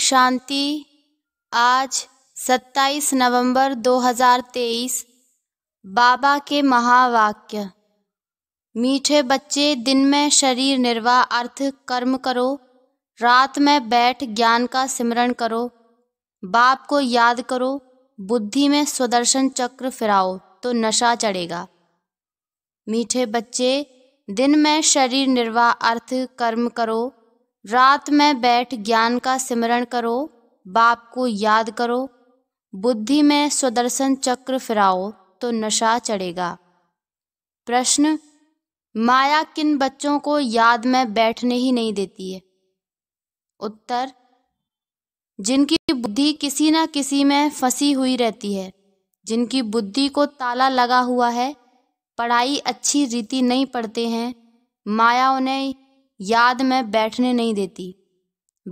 शांति आज 27 नवंबर 2023 बाबा के महावाक्य मीठे बच्चे दिन में शरीर निर्वाह अर्थ कर्म करो रात में बैठ ज्ञान का सिमरण करो बाप को याद करो बुद्धि में स्वदर्शन चक्र फिराओ तो नशा चढ़ेगा मीठे बच्चे दिन में शरीर निर्वाह अर्थ कर्म करो रात में बैठ ज्ञान का सिमरण करो बाप को याद करो बुद्धि में सुदर्शन चक्र फिराओ तो नशा चढ़ेगा प्रश्न माया किन बच्चों को याद में बैठने ही नहीं देती है उत्तर जिनकी बुद्धि किसी न किसी में फंसी हुई रहती है जिनकी बुद्धि को ताला लगा हुआ है पढ़ाई अच्छी रीति नहीं पढ़ते हैं माया उन्हें याद में बैठने नहीं देती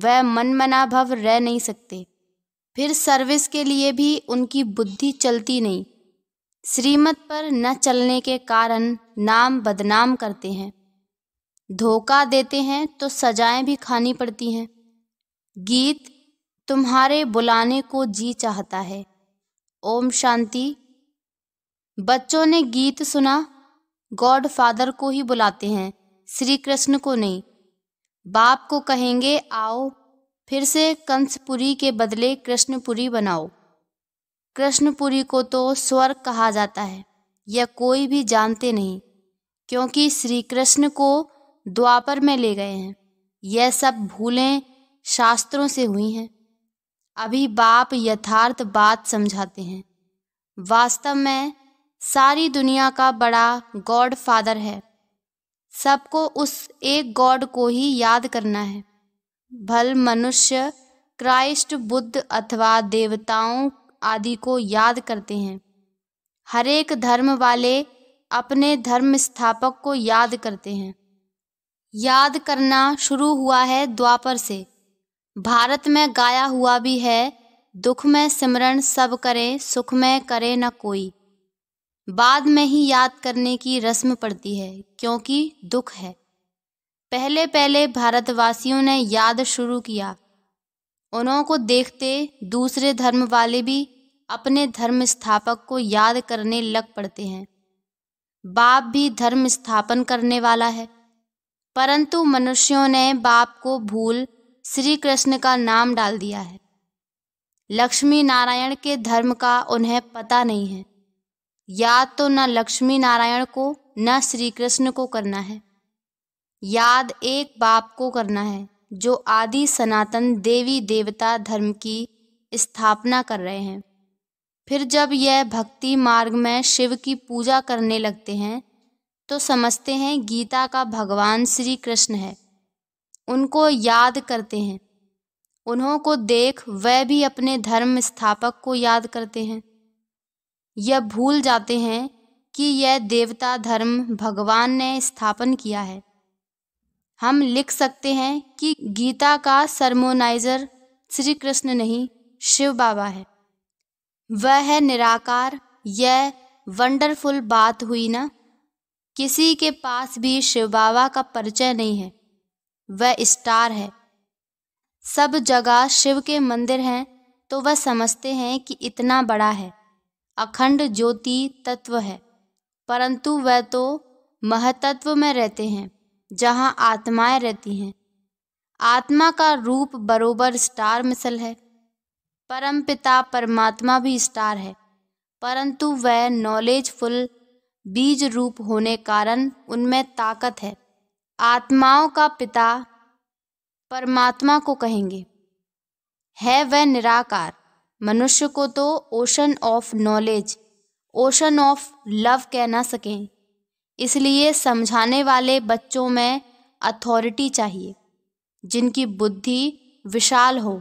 वह मनमना भव रह नहीं सकते फिर सर्विस के लिए भी उनकी बुद्धि चलती नहीं श्रीमत पर न चलने के कारण नाम बदनाम करते हैं धोखा देते हैं तो सजाएं भी खानी पड़ती हैं गीत तुम्हारे बुलाने को जी चाहता है ओम शांति बच्चों ने गीत सुना गॉड फादर को ही बुलाते हैं श्री कृष्ण को नहीं बाप को कहेंगे आओ फिर से कंसपुरी के बदले कृष्णपुरी बनाओ कृष्णपुरी को तो स्वर्ग कहा जाता है यह कोई भी जानते नहीं क्योंकि श्री कृष्ण को द्वापर में ले गए हैं यह सब भूलें शास्त्रों से हुई हैं अभी बाप यथार्थ बात समझाते हैं वास्तव में सारी दुनिया का बड़ा गॉड फादर है सबको उस एक गॉड को ही याद करना है भल मनुष्य क्राइस्ट बुद्ध अथवा देवताओं आदि को याद करते हैं हरेक धर्म वाले अपने धर्म स्थापक को याद करते हैं याद करना शुरू हुआ है द्वापर से भारत में गाया हुआ भी है दुख में सिमरण सब करें सुख में करे न कोई बाद में ही याद करने की रस्म पड़ती है क्योंकि दुख है पहले पहले भारतवासियों ने याद शुरू किया उन्हों को देखते दूसरे धर्म वाले भी अपने धर्म स्थापक को याद करने लग पड़ते हैं बाप भी धर्म स्थापन करने वाला है परंतु मनुष्यों ने बाप को भूल श्री कृष्ण का नाम डाल दिया है लक्ष्मी नारायण के धर्म का उन्हें पता नहीं है या तो न लक्ष्मी नारायण को न श्री कृष्ण को करना है याद एक बाप को करना है जो आदि सनातन देवी देवता धर्म की स्थापना कर रहे हैं फिर जब यह भक्ति मार्ग में शिव की पूजा करने लगते हैं तो समझते हैं गीता का भगवान श्री कृष्ण है उनको याद करते हैं उन्हों को देख वह भी अपने धर्म स्थापक को याद करते हैं यह भूल जाते हैं कि यह देवता धर्म भगवान ने स्थापन किया है हम लिख सकते हैं कि गीता का सरमोनाइजर श्री कृष्ण नहीं शिव बाबा है वह है निराकार यह वंडरफुल बात हुई ना किसी के पास भी शिव बाबा का परिचय नहीं है वह स्टार है सब जगह शिव के मंदिर हैं तो वह समझते हैं कि इतना बड़ा है अखंड ज्योति तत्व है परंतु वह तो महतत्व में रहते हैं जहाँ आत्माएं रहती हैं आत्मा का रूप बरोबर स्टार मिसल है परम पिता परमात्मा भी स्टार है परंतु वह नॉलेजफुल बीज रूप होने कारण उनमें ताकत है आत्माओं का पिता परमात्मा को कहेंगे है वह निराकार मनुष्य को तो ocean of knowledge ocean of love कह ना सकें इसलिए समझाने वाले बच्चों में अथॉरिटी चाहिए जिनकी बुद्धि विशाल हो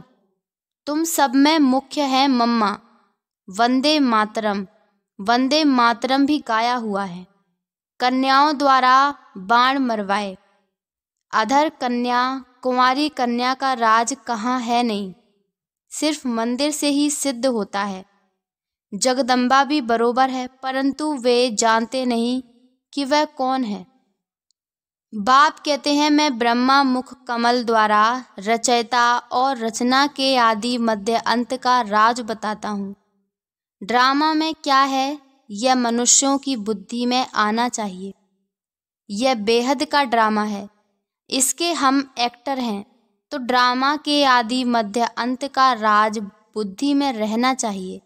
तुम सब में मुख्य है मम्मा वंदे मातरम वंदे मातरम भी गाया हुआ है कन्याओं द्वारा बाण मरवाए अधर कन्या कुमारी कन्या का राज कहाँ है नहीं सिर्फ मंदिर से ही सिद्ध होता है जगदम्बा भी बरोबर है परंतु वे जानते नहीं कि वह कौन है बाप कहते हैं मैं ब्रह्मा मुख कमल द्वारा रचयिता और रचना के आदि मध्य अंत का राज बताता हूँ ड्रामा में क्या है यह मनुष्यों की बुद्धि में आना चाहिए यह बेहद का ड्रामा है इसके हम एक्टर हैं तो ड्रामा के आदि मध्य अंत का राज बुद्धि में रहना चाहिए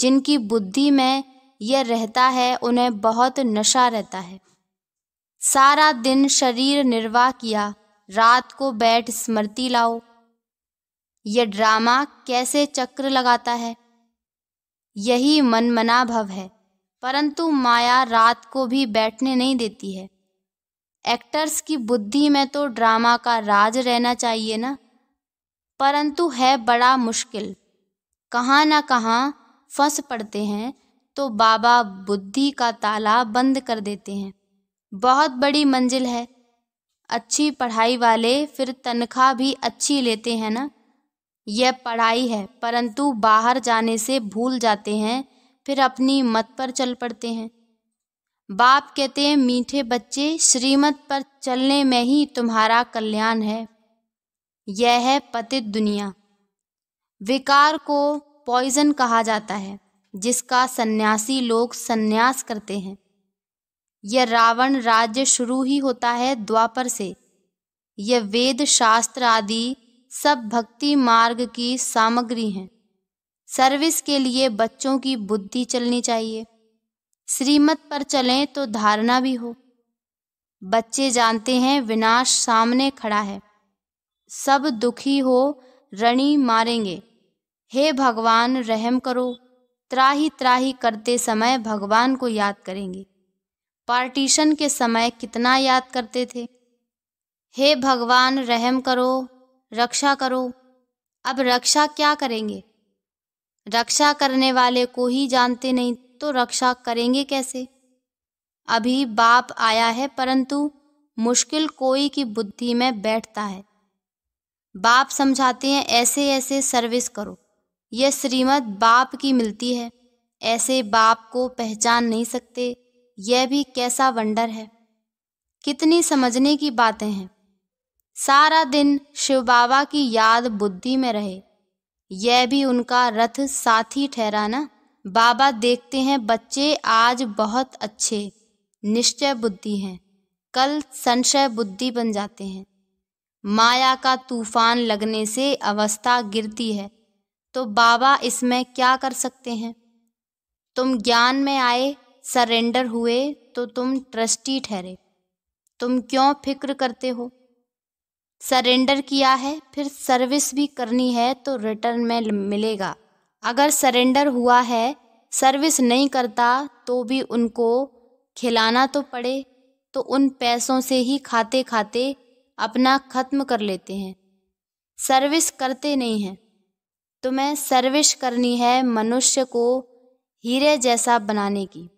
जिनकी बुद्धि में यह रहता है उन्हें बहुत नशा रहता है सारा दिन शरीर निर्वाह किया रात को बैठ स्मृति लाओ यह ड्रामा कैसे चक्र लगाता है यही मनमना भव है परंतु माया रात को भी बैठने नहीं देती है एक्टर्स की बुद्धि में तो ड्रामा का राज रहना चाहिए ना परंतु है बड़ा मुश्किल कहाँ ना कहाँ फंस पड़ते हैं तो बाबा बुद्धि का ताला बंद कर देते हैं बहुत बड़ी मंजिल है अच्छी पढ़ाई वाले फिर तनख्वाह भी अच्छी लेते हैं ना यह पढ़ाई है परंतु बाहर जाने से भूल जाते हैं फिर अपनी मत पर चल पड़ते हैं बाप कहते हैं मीठे बच्चे श्रीमत पर चलने में ही तुम्हारा कल्याण है यह है पतित दुनिया विकार को पॉइजन कहा जाता है जिसका सन्यासी लोग सन्यास करते हैं यह रावण राज्य शुरू ही होता है द्वापर से यह वेद शास्त्र आदि सब भक्ति मार्ग की सामग्री हैं सर्विस के लिए बच्चों की बुद्धि चलनी चाहिए श्रीमत पर चलें तो धारणा भी हो बच्चे जानते हैं विनाश सामने खड़ा है सब दुखी हो रणी मारेंगे हे भगवान रहम करो त्राही त्राही करते समय भगवान को याद करेंगे पार्टीशन के समय कितना याद करते थे हे भगवान रहम करो रक्षा करो अब रक्षा क्या करेंगे रक्षा करने वाले को ही जानते नहीं तो रक्षा करेंगे कैसे अभी बाप आया है परंतु मुश्किल कोई की बुद्धि में बैठता है बाप समझाते हैं ऐसे ऐसे सर्विस करो यह श्रीमद बाप की मिलती है ऐसे बाप को पहचान नहीं सकते यह भी कैसा वंडर है कितनी समझने की बातें हैं सारा दिन शिव बाबा की याद बुद्धि में रहे यह भी उनका रथ साथी ठहरा ना बाबा देखते हैं बच्चे आज बहुत अच्छे निश्चय बुद्धि हैं कल संशय बुद्धि बन जाते हैं माया का तूफान लगने से अवस्था गिरती है तो बाबा इसमें क्या कर सकते हैं तुम ज्ञान में आए सरेंडर हुए तो तुम ट्रस्टी ठहरे तुम क्यों फिक्र करते हो सरेंडर किया है फिर सर्विस भी करनी है तो रिटर्न में मिलेगा अगर सरेंडर हुआ है सर्विस नहीं करता तो भी उनको खिलाना तो पड़े तो उन पैसों से ही खाते खाते अपना ख़त्म कर लेते हैं सर्विस करते नहीं हैं तुम्हें सर्विस करनी है मनुष्य को हीरे जैसा बनाने की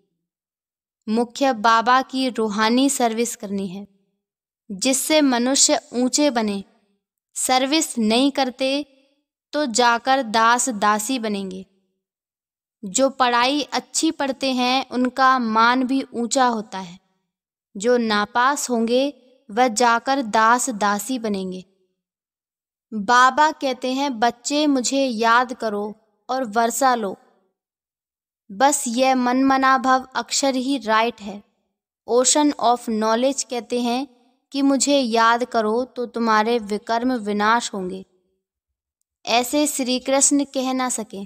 मुख्य बाबा की रूहानी सर्विस करनी है जिससे मनुष्य ऊंचे बने सर्विस नहीं करते तो जाकर दास दासी बनेंगे जो पढ़ाई अच्छी पढ़ते हैं उनका मान भी ऊंचा होता है जो नापास होंगे वह जाकर दास दासी बनेंगे बाबा कहते हैं बच्चे मुझे याद करो और वर्षा लो बस यह मनमना भव अक्षर ही राइट है ओशन ऑफ नॉलेज कहते हैं कि मुझे याद करो तो तुम्हारे विकर्म विनाश होंगे ऐसे श्री कृष्ण कह ना सके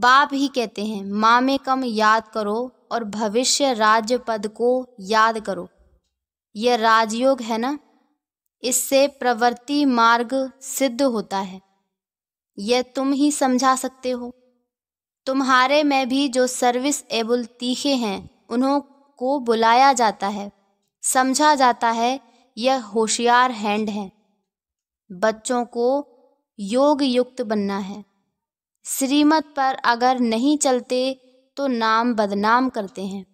बाप ही कहते हैं माँ में कम याद करो और भविष्य राज्य पद को याद करो यह राजयोग है ना इससे प्रवृत्ति मार्ग सिद्ध होता है यह तुम ही समझा सकते हो तुम्हारे में भी जो सर्विस एबल तीखे हैं उन्हों को बुलाया जाता है समझा जाता है यह होशियार हैंड है बच्चों को योग युक्त बनना है श्रीमत पर अगर नहीं चलते तो नाम बदनाम करते हैं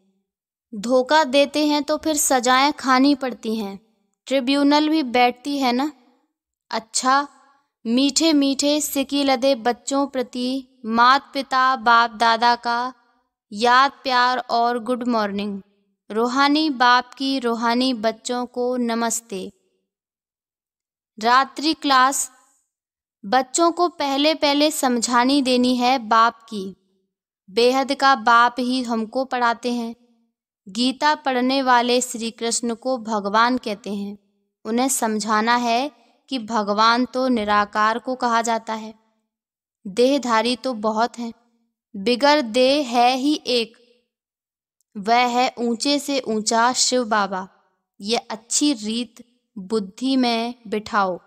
धोखा देते हैं तो फिर सजाएं खानी पड़ती हैं ट्रिब्यूनल भी बैठती है ना अच्छा मीठे मीठे सिकी लदे बच्चों प्रति मात पिता बाप दादा का याद प्यार और गुड मॉर्निंग रूहानी बाप की रूहानी बच्चों को नमस्ते रात्रि क्लास बच्चों को पहले पहले समझानी देनी है बाप की बेहद का बाप ही हमको पढ़ाते हैं गीता पढ़ने वाले श्री कृष्ण को भगवान कहते हैं उन्हें समझाना है कि भगवान तो निराकार को कहा जाता है देहधारी तो बहुत हैं बिगर देह है ही एक वह है ऊंचे से ऊंचा शिव बाबा यह अच्छी रीत बुद्धि में बिठाओ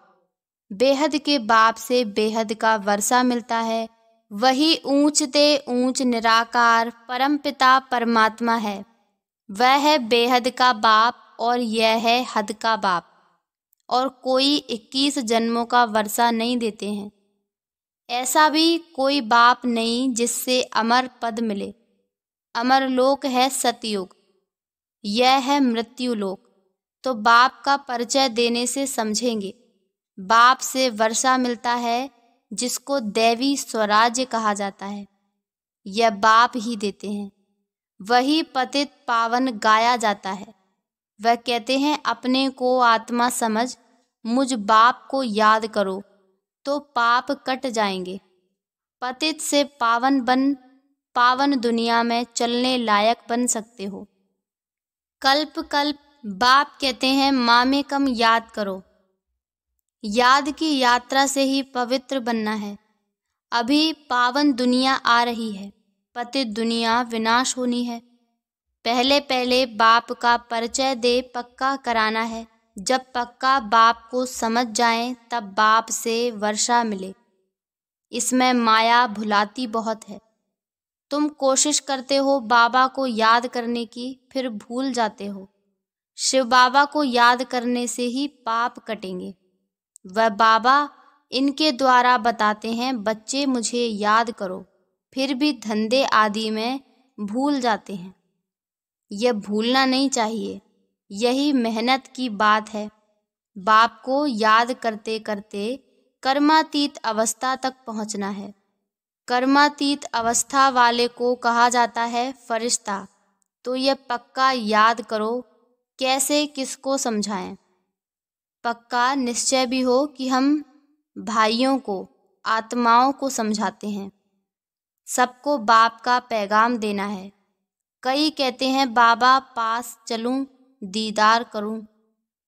बेहद के बाप से बेहद का वर्षा मिलता है वही ऊंचते ऊंच निराकार परम पिता परमात्मा है वह है बेहद का बाप और यह है हद का बाप और कोई इक्कीस जन्मों का वर्षा नहीं देते हैं ऐसा भी कोई बाप नहीं जिससे अमर पद मिले अमर लोक है सतयुग यह है मृत्यु लोक तो बाप का परिचय देने से समझेंगे बाप से वर्षा मिलता है जिसको दैवी स्वराज्य कहा जाता है यह बाप ही देते हैं वही पतित पावन गाया जाता है वह कहते हैं अपने को आत्मा समझ मुझ बाप को याद करो तो पाप कट जाएंगे पतित से पावन बन पावन दुनिया में चलने लायक बन सकते हो कल्प कल्प बाप कहते हैं मामे कम याद करो याद की यात्रा से ही पवित्र बनना है अभी पावन दुनिया आ रही है पति दुनिया विनाश होनी है पहले पहले बाप का परिचय दे पक्का कराना है जब पक्का बाप को समझ जाए तब बाप से वर्षा मिले इसमें माया भुलाती बहुत है तुम कोशिश करते हो बाबा को याद करने की फिर भूल जाते हो शिव बाबा को याद करने से ही पाप कटेंगे वह बाबा इनके द्वारा बताते हैं बच्चे मुझे याद करो फिर भी धंधे आदि में भूल जाते हैं यह भूलना नहीं चाहिए यही मेहनत की बात है बाप को याद करते करते कर्मातीत अवस्था तक पहुंचना है कर्मातीत अवस्था वाले को कहा जाता है फरिश्ता तो यह पक्का याद करो कैसे किसको समझाएं पक्का निश्चय भी हो कि हम भाइयों को आत्माओं को समझाते हैं सबको बाप का पैगाम देना है कई कहते हैं बाबा पास चलूं दीदार करूं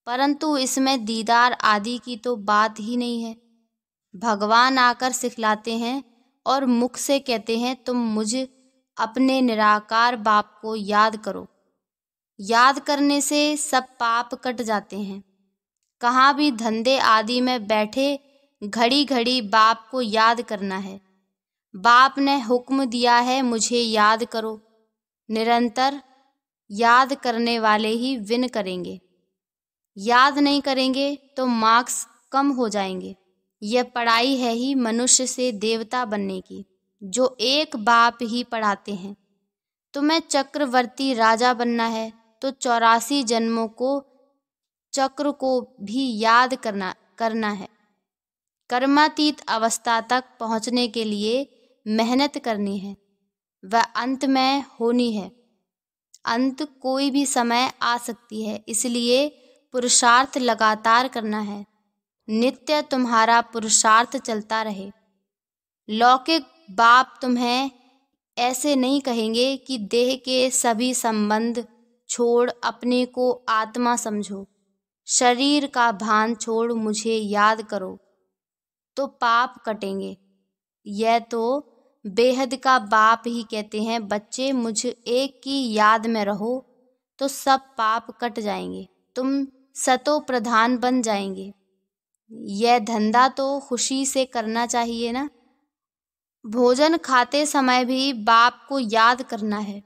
परंतु इसमें दीदार आदि की तो बात ही नहीं है भगवान आकर सिखलाते हैं और मुख से कहते हैं तुम मुझे अपने निराकार बाप को याद करो याद करने से सब पाप कट जाते हैं कहाँ भी धंधे आदि में बैठे घड़ी घड़ी बाप को याद करना है बाप ने हुक्म दिया है मुझे याद करो निरंतर याद करने वाले ही विन करेंगे याद नहीं करेंगे तो मार्क्स कम हो जाएंगे यह पढ़ाई है ही मनुष्य से देवता बनने की जो एक बाप ही पढ़ाते हैं तुम्हें चक्रवर्ती राजा बनना है तो चौरासी जन्मों को चक्र को भी याद करना करना है कर्मातीत अवस्था तक पहुंचने के लिए मेहनत करनी है वह अंत में होनी है अंत कोई भी समय आ सकती है इसलिए पुरुषार्थ लगातार करना है नित्य तुम्हारा पुरुषार्थ चलता रहे लौकिक बाप तुम्हें ऐसे नहीं कहेंगे कि देह के सभी संबंध छोड़ अपने को आत्मा समझो शरीर का भान छोड़ मुझे याद करो तो पाप कटेंगे यह तो बेहद का बाप ही कहते हैं बच्चे मुझ एक की याद में रहो तो सब पाप कट जाएंगे तुम सतो प्रधान बन जाएंगे यह धंधा तो खुशी से करना चाहिए ना भोजन खाते समय भी बाप को याद करना है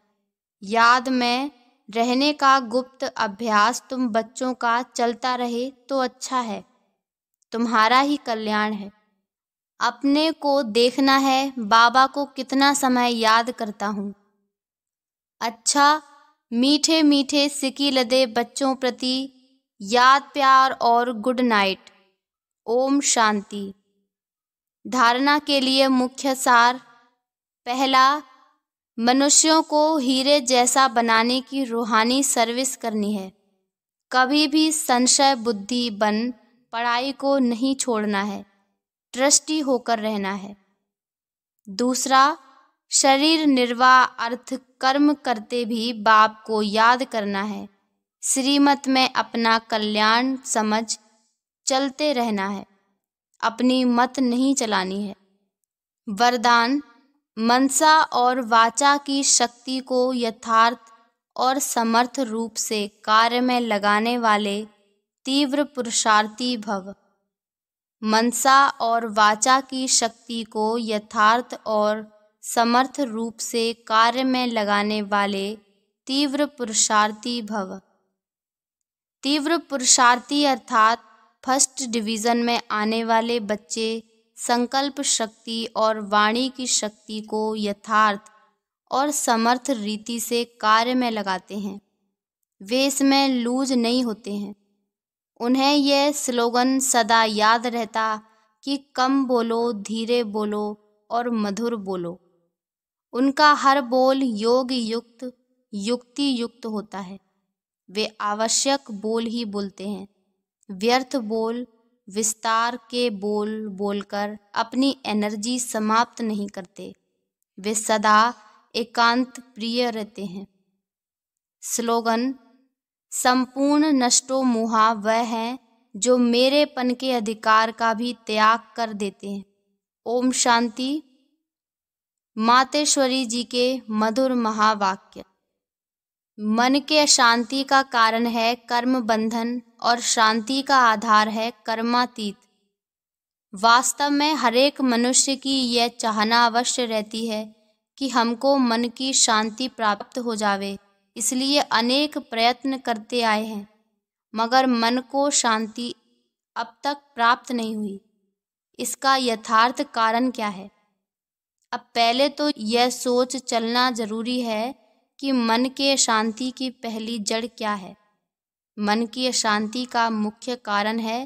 याद में रहने का गुप्त अभ्यास तुम बच्चों का चलता रहे तो अच्छा है तुम्हारा ही कल्याण है अपने को देखना है बाबा को कितना समय याद करता हूँ अच्छा मीठे मीठे सिकी लदे बच्चों प्रति याद प्यार और गुड नाइट ओम शांति धारणा के लिए मुख्य सार पहला मनुष्यों को हीरे जैसा बनाने की रूहानी सर्विस करनी है कभी भी संशय बुद्धि बन पढ़ाई को नहीं छोड़ना है ट्रस्टी होकर रहना है दूसरा शरीर निर्वाह अर्थ कर्म करते भी बाप को याद करना है श्रीमत में अपना कल्याण समझ चलते रहना है अपनी मत नहीं चलानी है वरदान मनसा और वाचा की शक्ति को यथार्थ और समर्थ रूप से कार्य में लगाने वाले तीव्र पुरुषार्थी भव मनसा और वाचा की शक्ति को यथार्थ और समर्थ रूप से कार्य में लगाने वाले तीव्र पुरुषार्थी भव तीव्र पुरुषार्थी अर्थात फर्स्ट डिवीज़न में आने वाले बच्चे संकल्प शक्ति और वाणी की शक्ति को यथार्थ और समर्थ रीति से कार्य में लगाते हैं वे इसमें लूज नहीं होते हैं उन्हें यह स्लोगन सदा याद रहता कि कम बोलो धीरे बोलो और मधुर बोलो उनका हर बोल योग युक्त युक्ति युक्त होता है वे आवश्यक बोल ही बोलते हैं व्यर्थ बोल विस्तार के बोल बोलकर अपनी एनर्जी समाप्त नहीं करते वे सदा एकांत प्रिय रहते हैं स्लोगन संपूर्ण नष्टो मुहा वह हैं जो मेरेपन के अधिकार का भी त्याग कर देते हैं ओम शांति मातेश्वरी जी के मधुर महावाक्य मन के अशांति का कारण है कर्म बंधन और शांति का आधार है कर्मातीत वास्तव में हरेक मनुष्य की यह चाहना अवश्य रहती है कि हमको मन की शांति प्राप्त हो जावे इसलिए अनेक प्रयत्न करते आए हैं मगर मन को शांति अब तक प्राप्त नहीं हुई इसका यथार्थ कारण क्या है अब पहले तो यह सोच चलना जरूरी है कि मन के शांति की पहली जड़ क्या है मन की अशांति का मुख्य कारण है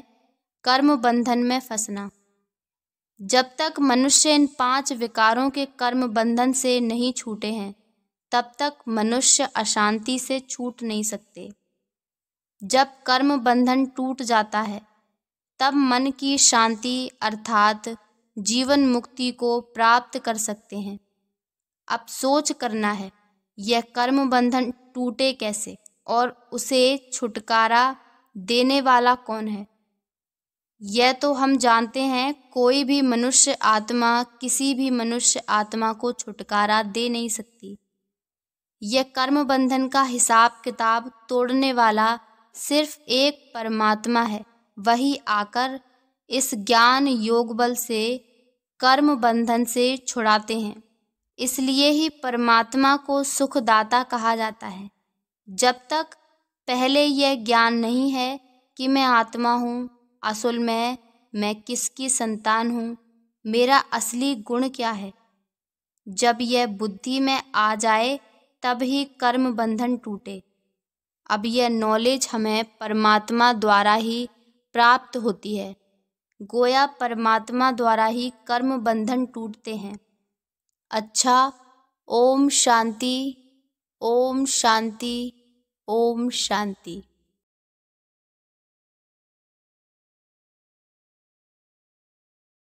कर्म बंधन में फंसना जब तक मनुष्य इन पांच विकारों के कर्म बंधन से नहीं छूटे हैं तब तक मनुष्य अशांति से छूट नहीं सकते जब कर्म बंधन टूट जाता है तब मन की शांति अर्थात जीवन मुक्ति को प्राप्त कर सकते हैं अब सोच करना है यह कर्म बंधन टूटे कैसे और उसे छुटकारा देने वाला कौन है यह तो हम जानते हैं कोई भी मनुष्य आत्मा किसी भी मनुष्य आत्मा को छुटकारा दे नहीं सकती यह कर्म बंधन का हिसाब किताब तोड़ने वाला सिर्फ एक परमात्मा है वही आकर इस ज्ञान योग बल से कर्म बंधन से छुड़ाते हैं इसलिए ही परमात्मा को सुखदाता कहा जाता है जब तक पहले यह ज्ञान नहीं है कि मैं आत्मा हूँ असल में मैं किसकी संतान हूँ मेरा असली गुण क्या है जब यह बुद्धि में आ जाए तब ही कर्म बंधन टूटे अब यह नॉलेज हमें परमात्मा द्वारा ही प्राप्त होती है गोया परमात्मा द्वारा ही कर्म बंधन टूटते हैं अच्छा ओम शांति ओम शांति ओम शांति